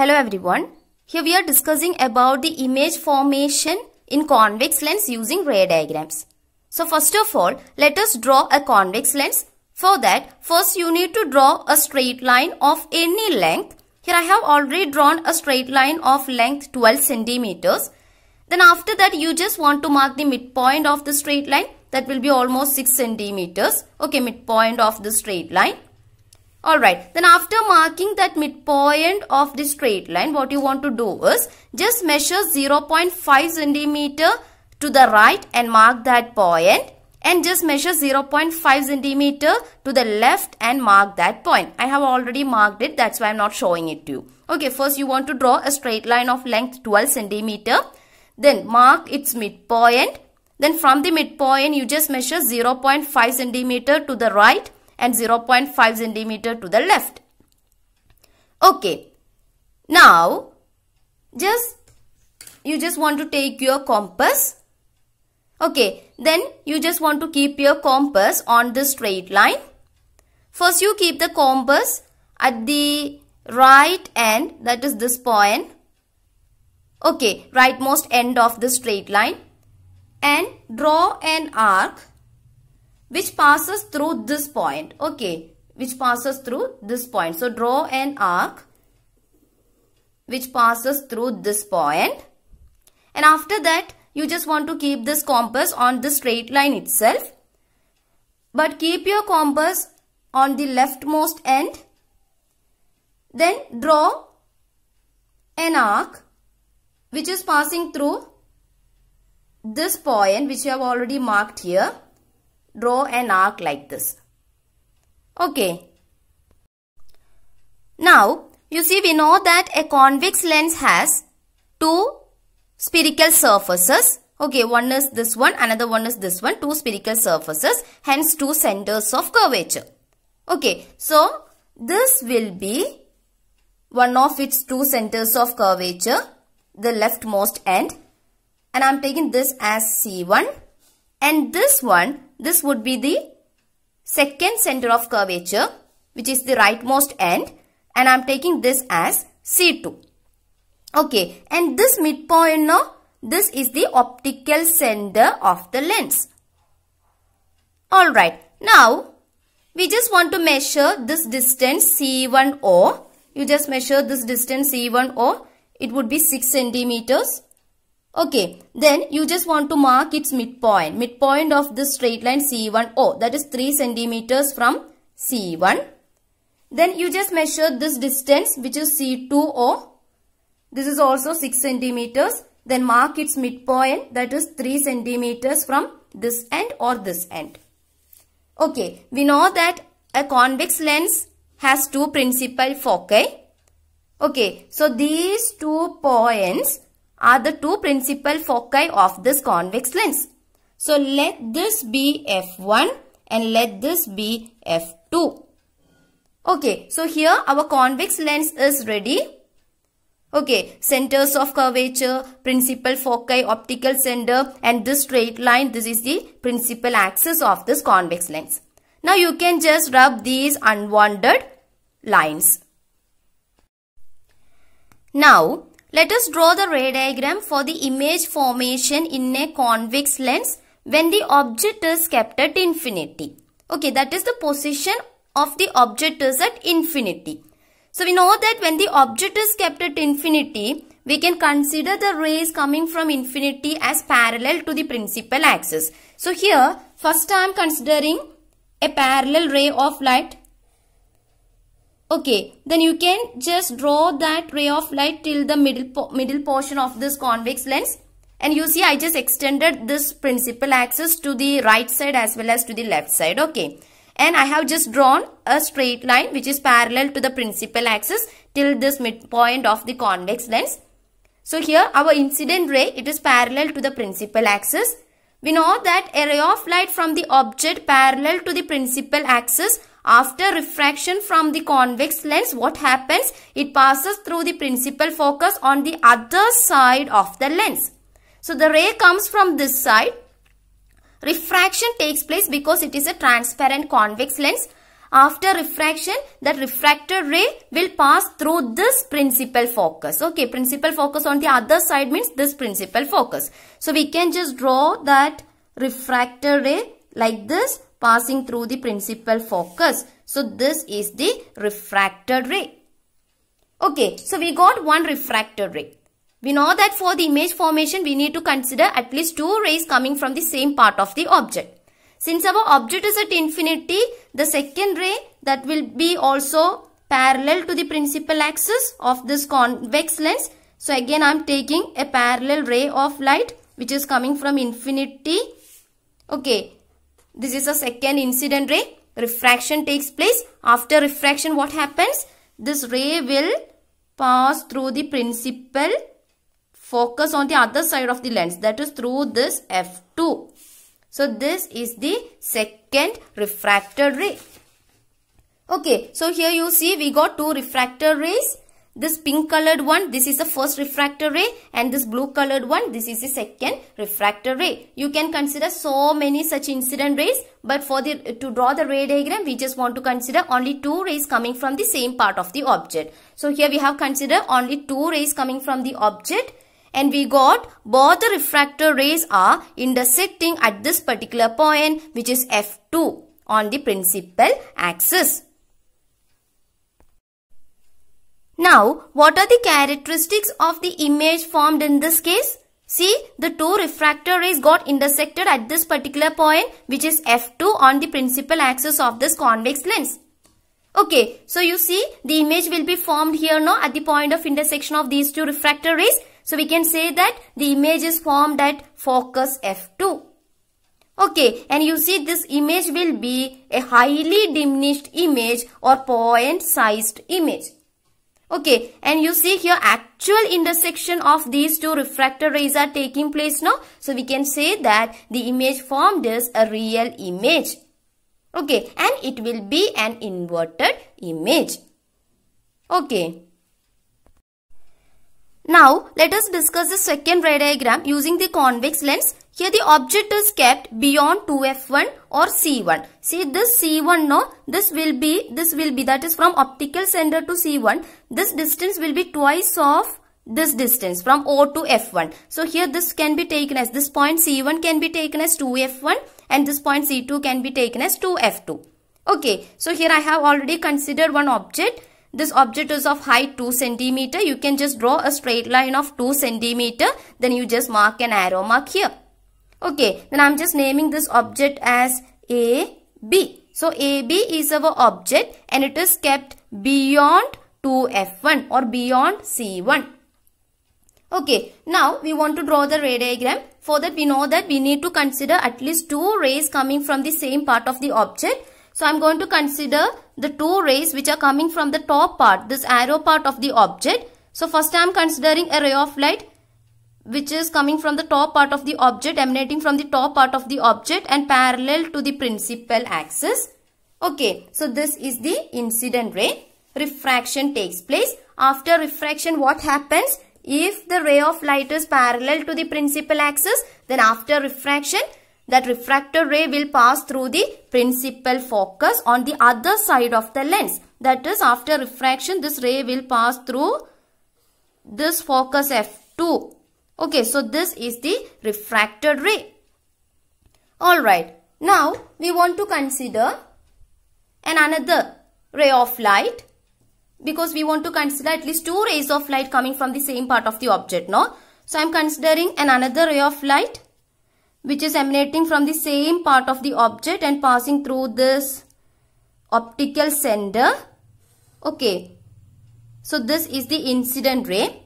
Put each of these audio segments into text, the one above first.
Hello everyone. Here we are discussing about the image formation in convex lens using ray diagrams. So first of all, let us draw a convex lens. For that, first you need to draw a straight line of any length. Here I have already drawn a straight line of length 12 centimeters. Then after that, you just want to mark the midpoint of the straight line. That will be almost 6 centimeters. Okay, midpoint of the straight line. Alright, then after marking that midpoint of the straight line, what you want to do is just measure 0.5 centimeter to the right and mark that point and just measure 0.5 centimeter to the left and mark that point. I have already marked it, that's why I'm not showing it to you. Okay, first you want to draw a straight line of length 12 centimeter. Then mark its midpoint. Then from the midpoint, you just measure 0.5 centimeter to the right and 0.5 cm to the left. Okay. Now, just you just want to take your compass. Okay. Then you just want to keep your compass on the straight line. First you keep the compass at the right end that is this point. Okay. Rightmost end of the straight line and draw an arc which passes through this point. Okay, which passes through this point. So draw an arc which passes through this point. And after that, you just want to keep this compass on the straight line itself. But keep your compass on the leftmost end. Then draw an arc which is passing through this point which you have already marked here draw an arc like this. Okay. Now, you see we know that a convex lens has two spherical surfaces. Okay, one is this one, another one is this one, two spherical surfaces, hence two centers of curvature. Okay, so this will be one of its two centers of curvature, the leftmost end. And I'm taking this as C1 and this one this would be the second center of curvature which is the rightmost end and I'm taking this as C2. Okay and this midpoint now this is the optical center of the lens. Alright now we just want to measure this distance C1O. You just measure this distance C1O. It would be 6 centimeters Okay, then you just want to mark its midpoint. Midpoint of the straight line C1O that is 3 centimeters from C1. Then you just measure this distance which is C2O. This is also 6 centimeters. Then mark its midpoint that is 3 centimeters from this end or this end. Okay, we know that a convex lens has two principal foci. Okay, so these two points are the two principal foci of this convex lens. So let this be F1 and let this be F2. Okay, so here our convex lens is ready. Okay, centers of curvature, principal foci, optical center and this straight line, this is the principal axis of this convex lens. Now you can just rub these unwanted lines. Now let us draw the ray diagram for the image formation in a convex lens when the object is kept at infinity. Okay, that is the position of the object is at infinity. So we know that when the object is kept at infinity, we can consider the rays coming from infinity as parallel to the principal axis. So here, first I am considering a parallel ray of light Okay, then you can just draw that ray of light till the middle, po middle portion of this convex lens. And you see I just extended this principal axis to the right side as well as to the left side. Okay. And I have just drawn a straight line which is parallel to the principal axis till this midpoint of the convex lens. So here our incident ray, it is parallel to the principal axis. We know that a ray of light from the object parallel to the principal axis after refraction from the convex lens, what happens? It passes through the principal focus on the other side of the lens. So the ray comes from this side. Refraction takes place because it is a transparent convex lens. After refraction, that refracted ray will pass through this principal focus. Okay, principal focus on the other side means this principal focus. So we can just draw that refracted ray like this passing through the principal focus. So this is the refracted ray. Okay, so we got one refracted ray. We know that for the image formation, we need to consider at least two rays coming from the same part of the object. Since our object is at infinity, the second ray that will be also parallel to the principal axis of this convex lens. So again, I am taking a parallel ray of light which is coming from infinity. Okay, this is a second incident ray. Refraction takes place. After refraction, what happens? This ray will pass through the principal focus on the other side of the lens. That is through this F2. So, this is the second refracted ray. Okay, so here you see we got two refracted rays this pink colored one, this is the first refractor ray and this blue colored one, this is the second refractor ray. You can consider so many such incident rays but for the to draw the ray diagram we just want to consider only two rays coming from the same part of the object. So here we have considered only two rays coming from the object and we got both the refractor rays are intersecting at this particular point which is F2 on the principal axis. Now, what are the characteristics of the image formed in this case? See, the two refractor rays got intersected at this particular point which is F2 on the principal axis of this convex lens. Okay, so you see the image will be formed here now at the point of intersection of these two refractor rays. So we can say that the image is formed at focus F2. Okay, and you see this image will be a highly diminished image or point sized image. Okay, and you see here actual intersection of these two refractor rays are taking place now. So we can say that the image formed is a real image. Okay, and it will be an inverted image. Okay. Now let us discuss the second ray diagram using the convex lens. Here the object is kept beyond 2f1 or c1. See this c1 no, this will be, this will be that is from optical center to c1. This distance will be twice of this distance from O to F1. So here this can be taken as this point C1 can be taken as 2F1 and this point C2 can be taken as 2F2. Okay, so here I have already considered one object this object is of height 2 centimeter. You can just draw a straight line of 2 centimeter. Then you just mark an arrow mark here. Okay, then I'm just naming this object as AB. So AB is our object and it is kept beyond 2F1 or beyond C1. Okay, now we want to draw the ray diagram. For that we know that we need to consider at least two rays coming from the same part of the object so I'm going to consider the two rays which are coming from the top part, this arrow part of the object. So first I'm considering a ray of light which is coming from the top part of the object, emanating from the top part of the object and parallel to the principal axis. Okay, so this is the incident ray. Refraction takes place. After refraction, what happens? If the ray of light is parallel to the principal axis, then after refraction, that refracted ray will pass through the principal focus on the other side of the lens. That is after refraction this ray will pass through this focus F2. Okay, so this is the refracted ray. Alright, now we want to consider an another ray of light because we want to consider at least two rays of light coming from the same part of the object, no? So I am considering an another ray of light which is emanating from the same part of the object and passing through this optical sender. Okay. So this is the incident ray.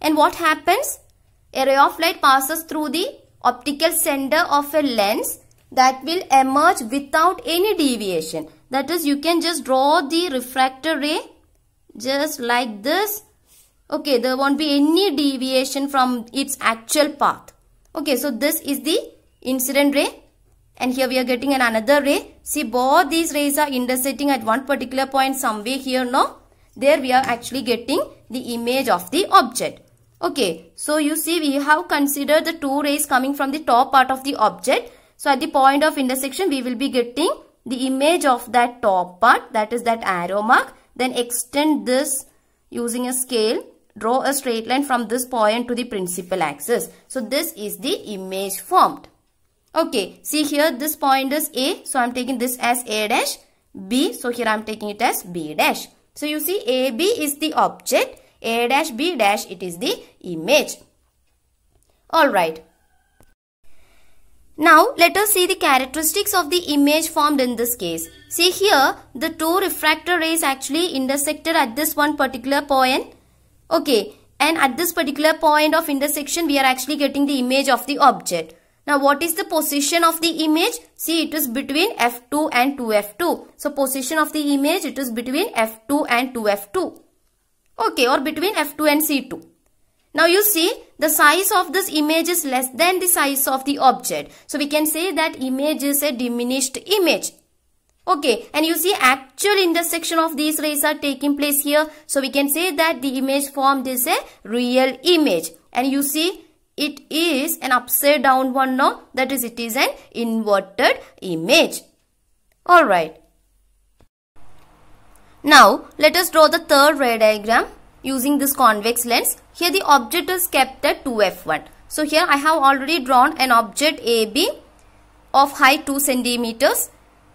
And what happens? A ray of light passes through the optical sender of a lens that will emerge without any deviation. That is you can just draw the refractor ray just like this. Okay, there won't be any deviation from its actual path. Okay, so this is the incident ray and here we are getting an another ray. See both these rays are intersecting at one particular point somewhere here now. There we are actually getting the image of the object. Okay, so you see we have considered the two rays coming from the top part of the object. So at the point of intersection we will be getting the image of that top part that is that arrow mark. Then extend this using a scale draw a straight line from this point to the principal axis. So this is the image formed. Okay, see here this point is A. So I'm taking this as A dash. B. So here I'm taking it as B dash. So you see AB is the object. A dash B dash it is the image. Alright. Now let us see the characteristics of the image formed in this case. See here the two refractor rays actually intersected at this one particular point Okay, and at this particular point of intersection, we are actually getting the image of the object. Now, what is the position of the image? See, it is between F2 and 2F2. So, position of the image, it is between F2 and 2F2. Okay, or between F2 and C2. Now, you see, the size of this image is less than the size of the object. So, we can say that image is a diminished image. Okay, and you see actual intersection of these rays are taking place here. So we can say that the image formed is a real image. And you see it is an upside down one now. That is it is an inverted image. Alright. Now let us draw the third ray diagram using this convex lens. Here the object is kept at 2f1. So here I have already drawn an object AB of height 2 centimeters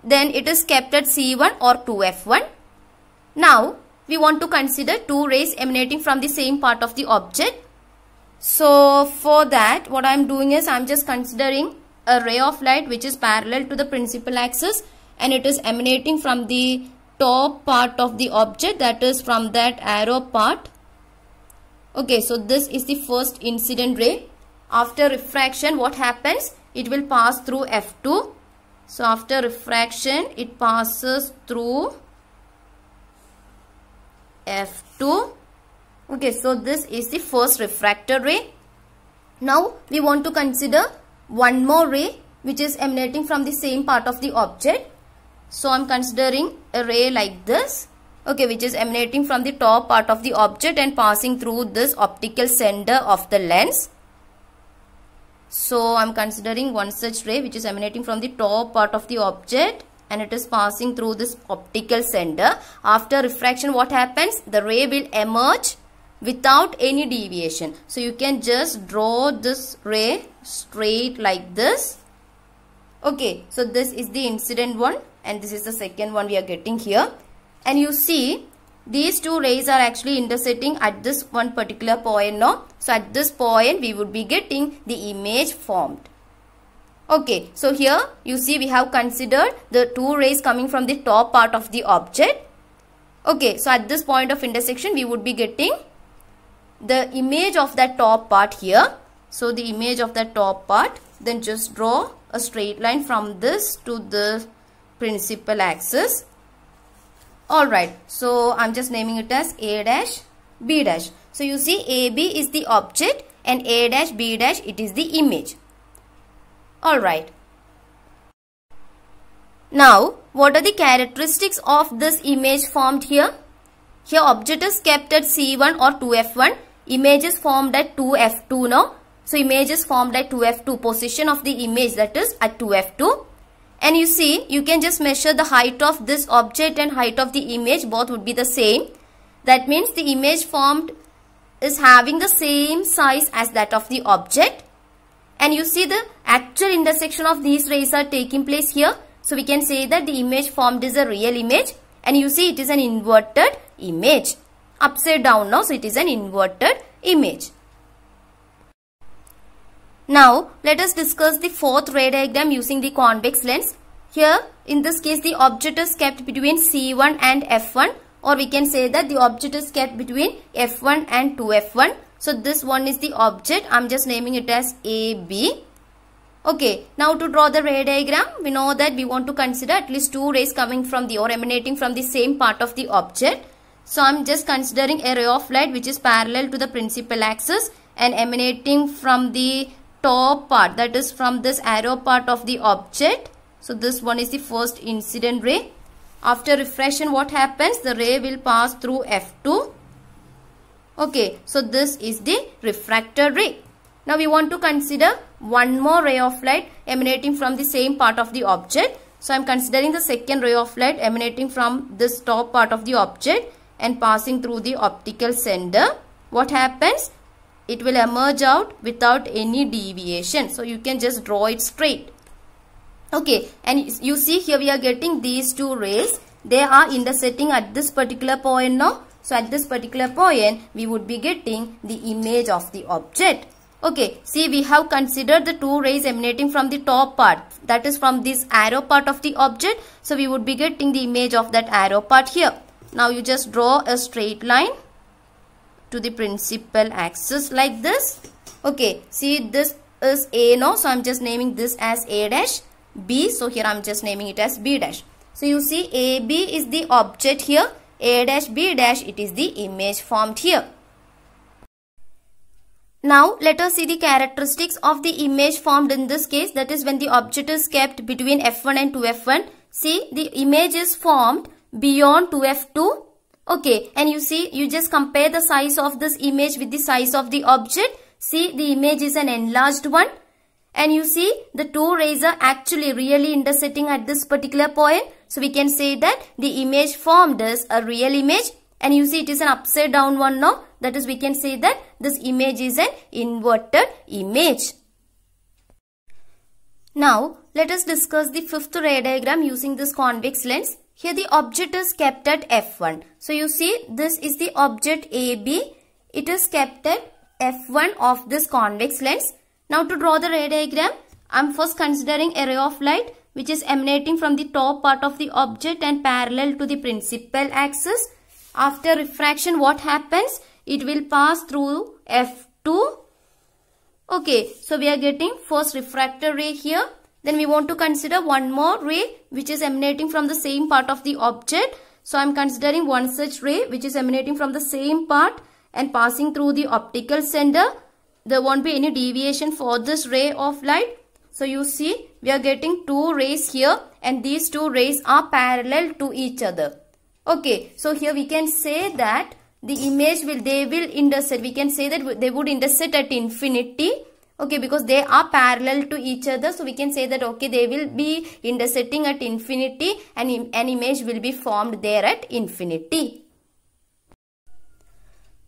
then it is kept at C1 or 2F1. Now, we want to consider two rays emanating from the same part of the object. So, for that, what I am doing is I am just considering a ray of light which is parallel to the principal axis and it is emanating from the top part of the object that is from that arrow part. Okay, so this is the first incident ray. After refraction, what happens? It will pass through F2 so after refraction it passes through F2. Okay, so this is the first refracted ray. Now we want to consider one more ray which is emanating from the same part of the object. So I am considering a ray like this. Okay, which is emanating from the top part of the object and passing through this optical center of the lens. So I'm considering one such ray which is emanating from the top part of the object and it is passing through this optical center. After refraction what happens? The ray will emerge without any deviation. So you can just draw this ray straight like this. Okay, so this is the incident one and this is the second one we are getting here. And you see these two rays are actually intersecting at this one particular point no so at this point we would be getting the image formed okay so here you see we have considered the two rays coming from the top part of the object okay so at this point of intersection we would be getting the image of that top part here so the image of that top part then just draw a straight line from this to the principal axis Alright, so I'm just naming it as A dash, B dash. So you see AB is the object and A dash, B dash, it is the image. Alright. Now, what are the characteristics of this image formed here? Here object is kept at C1 or 2F1. Image is formed at 2F2 now. So image is formed at 2F2. Position of the image that is at 2F2 and you see you can just measure the height of this object and height of the image both would be the same that means the image formed is having the same size as that of the object and you see the actual intersection of these rays are taking place here so we can say that the image formed is a real image and you see it is an inverted image upside down now so it is an inverted image now let us discuss the fourth ray diagram using the convex lens. Here in this case the object is kept between C1 and F1 or we can say that the object is kept between F1 and 2F1. So this one is the object. I am just naming it as AB. Okay, now to draw the ray diagram, we know that we want to consider at least two rays coming from the or emanating from the same part of the object. So I am just considering a ray of light which is parallel to the principal axis and emanating from the top part that is from this arrow part of the object. So this one is the first incident ray. After refraction what happens? The ray will pass through F2. Okay, so this is the refracted ray. Now we want to consider one more ray of light emanating from the same part of the object. So I am considering the second ray of light emanating from this top part of the object and passing through the optical center. What happens? it will emerge out without any deviation. So you can just draw it straight. Okay, and you see here we are getting these two rays. They are intersecting at this particular point now. So at this particular point, we would be getting the image of the object. Okay, see we have considered the two rays emanating from the top part that is from this arrow part of the object. So we would be getting the image of that arrow part here. Now you just draw a straight line to the principal axis like this. Okay, see this is A now. So, I'm just naming this as A dash. B, so here I'm just naming it as B dash. So, you see AB is the object here. A dash B dash, it is the image formed here. Now, let us see the characteristics of the image formed in this case. That is when the object is kept between F1 and 2F1. See, the image is formed beyond 2F2 Okay, and you see, you just compare the size of this image with the size of the object. See, the image is an enlarged one. And you see, the two rays are actually really intersecting at this particular point. So, we can say that the image formed is a real image. And you see, it is an upside down one now. That is, we can say that this image is an inverted image. Now, let us discuss the fifth ray diagram using this convex lens. Here the object is kept at F1. So you see this is the object AB. It is kept at F1 of this convex lens. Now to draw the ray diagram, I am first considering a ray of light which is emanating from the top part of the object and parallel to the principal axis. After refraction what happens? It will pass through F2. Okay, so we are getting first refracted ray here. Then we want to consider one more ray which is emanating from the same part of the object. So I am considering one such ray which is emanating from the same part and passing through the optical center. There won't be any deviation for this ray of light. So you see we are getting two rays here and these two rays are parallel to each other. Okay, so here we can say that the image will, they will intersect. We can say that they would intersect at infinity okay because they are parallel to each other so we can say that okay they will be intersecting at infinity and an image will be formed there at infinity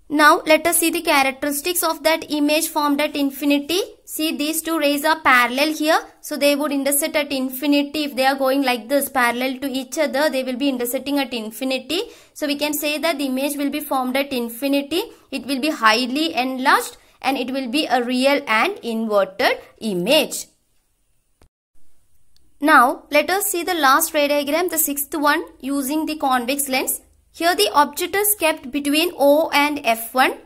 now let us see the characteristics of that image formed at infinity. See these two rays are parallel here. So they would intersect at infinity if they are going like this parallel to each other. They will be intersecting at infinity. So we can say that the image will be formed at infinity. It will be highly enlarged and it will be a real and inverted image. Now let us see the last ray diagram, the sixth one using the convex lens. Here the object is kept between O and F1.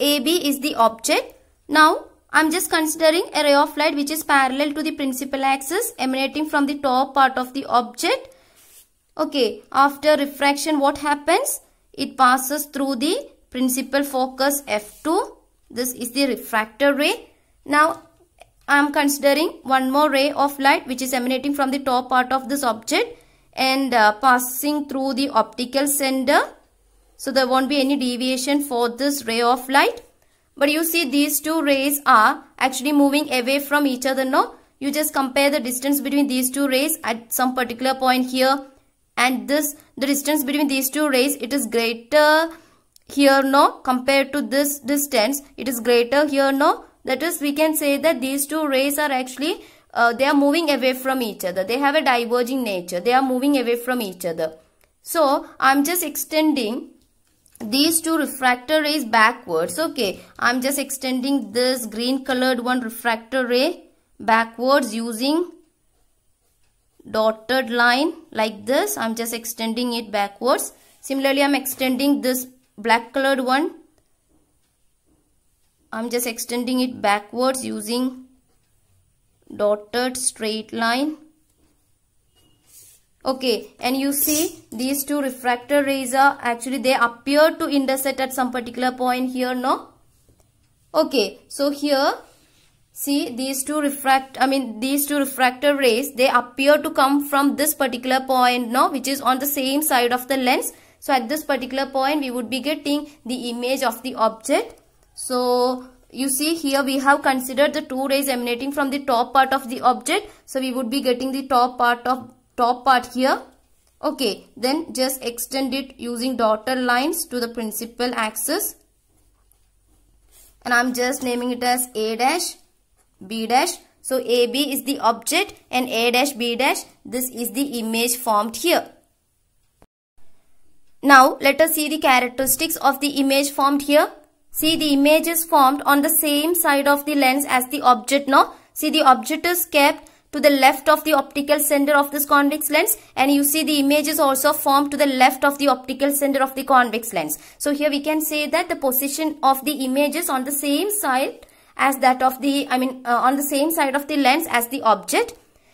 AB is the object. Now I am just considering a ray of light which is parallel to the principal axis emanating from the top part of the object. Okay, after refraction what happens? It passes through the principal focus F2 this is the refractor ray. Now I am considering one more ray of light which is emanating from the top part of this object and uh, passing through the optical center. So there won't be any deviation for this ray of light. But you see these two rays are actually moving away from each other now. You just compare the distance between these two rays at some particular point here and this the distance between these two rays it is greater here no compared to this distance it is greater here no that is we can say that these two rays are actually uh, they are moving away from each other they have a diverging nature they are moving away from each other so i'm just extending these two refractor rays backwards okay i'm just extending this green colored one refractor ray backwards using dotted line like this i'm just extending it backwards similarly i'm extending this black colored one I'm just extending it backwards using dotted straight line okay and you see these two refractor rays are actually they appear to intersect at some particular point here no okay so here see these two refract i mean these two refractor rays they appear to come from this particular point no which is on the same side of the lens so at this particular point we would be getting the image of the object. So you see here we have considered the two rays emanating from the top part of the object. So we would be getting the top part of top part here. Okay, then just extend it using dotted lines to the principal axis. And I'm just naming it as A dash, B dash. So AB is the object and A dash B dash. This is the image formed here. Now let us see the characteristics of the image formed here. See the image is formed on the same side of the lens as the object now. See the object is kept to the left of the optical center of this convex lens and you see the image is also formed to the left of the optical center of the convex lens. So here we can say that the position of the image is on the same side as that of the, I mean uh, on the same side of the lens as the object.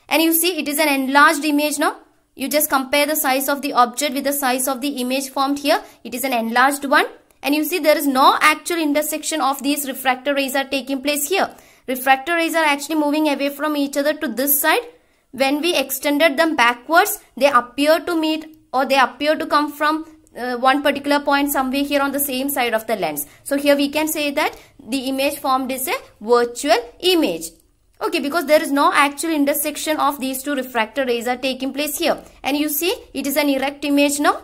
And you see it is an enlarged image now. You just compare the size of the object with the size of the image formed here. It is an enlarged one. And you see there is no actual intersection of these refractor rays are taking place here. Refractor rays are actually moving away from each other to this side. When we extended them backwards, they appear to meet or they appear to come from uh, one particular point somewhere here on the same side of the lens. So here we can say that the image formed is a virtual image. Okay, because there is no actual intersection of these two refracted rays are taking place here. And you see, it is an erect image now.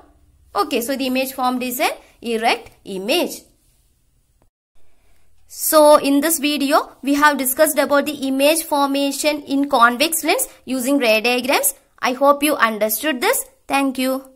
Okay, so the image formed is an erect image. So in this video, we have discussed about the image formation in convex lens using ray diagrams. I hope you understood this. Thank you.